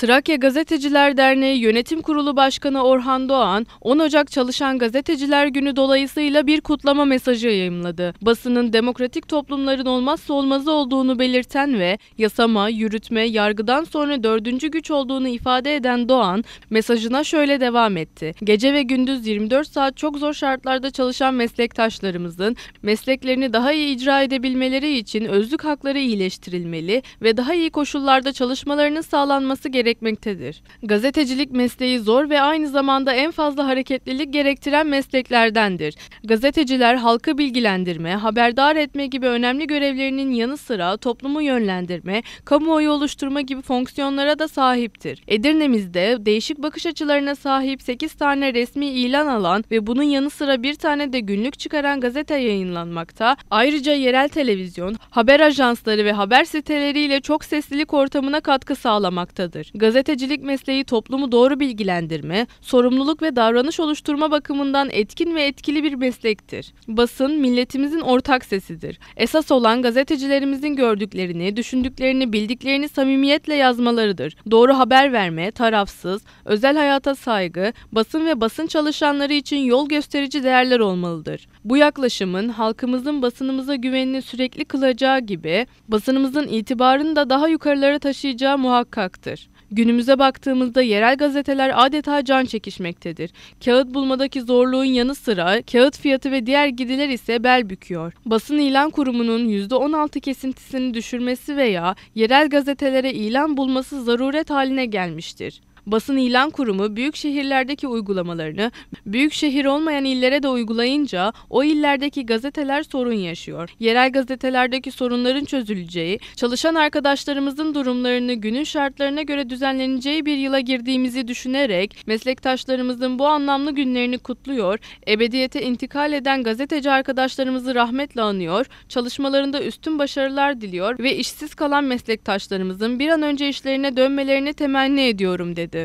Trakya Gazeteciler Derneği Yönetim Kurulu Başkanı Orhan Doğan, 10 Ocak Çalışan Gazeteciler Günü dolayısıyla bir kutlama mesajı yayımladı. Basının demokratik toplumların olmazsa olmazı olduğunu belirten ve yasama, yürütme, yargıdan sonra dördüncü güç olduğunu ifade eden Doğan, mesajına şöyle devam etti. Gece ve gündüz 24 saat çok zor şartlarda çalışan meslektaşlarımızın mesleklerini daha iyi icra edebilmeleri için özlük hakları iyileştirilmeli ve daha iyi koşullarda çalışmalarının sağlanması gerekmektedir gerekmektedir. Gazetecilik mesleği zor ve aynı zamanda en fazla hareketlilik gerektiren mesleklerdendir. Gazeteciler halkı bilgilendirme, haberdar etme gibi önemli görevlerinin yanı sıra toplumu yönlendirme, kamuoyu oluşturma gibi fonksiyonlara da sahiptir. Edirne'mizde değişik bakış açılarına sahip 8 tane resmi ilan alan ve bunun yanı sıra bir tane de günlük çıkaran gazete yayınlanmakta. Ayrıca yerel televizyon, haber ajansları ve haber siteleriyle çok seslilik ortamına katkı sağlamaktadır gazetecilik mesleği toplumu doğru bilgilendirme, sorumluluk ve davranış oluşturma bakımından etkin ve etkili bir meslektir. Basın milletimizin ortak sesidir. Esas olan gazetecilerimizin gördüklerini, düşündüklerini, bildiklerini samimiyetle yazmalarıdır. Doğru haber verme, tarafsız, özel hayata saygı, basın ve basın çalışanları için yol gösterici değerler olmalıdır. Bu yaklaşımın halkımızın basınımıza güvenini sürekli kılacağı gibi basınımızın itibarını da daha yukarılara taşıyacağı muhakkaktır. Günümüze baktığımızda yerel gazeteler adeta can çekişmektedir. Kağıt bulmadaki zorluğun yanı sıra kağıt fiyatı ve diğer gidiler ise bel büküyor. Basın ilan kurumunun %16 kesintisini düşürmesi veya yerel gazetelere ilan bulması zaruret haline gelmiştir. Basın ilan kurumu büyük şehirlerdeki uygulamalarını büyük şehir olmayan illere de uygulayınca o illerdeki gazeteler sorun yaşıyor. Yerel gazetelerdeki sorunların çözüleceği, çalışan arkadaşlarımızın durumlarını günün şartlarına göre düzenleneceği bir yıla girdiğimizi düşünerek meslektaşlarımızın bu anlamlı günlerini kutluyor, ebediyete intikal eden gazeteci arkadaşlarımızı rahmetle anıyor, çalışmalarında üstün başarılar diliyor ve işsiz kalan meslektaşlarımızın bir an önce işlerine dönmelerini temenni ediyorum dedi.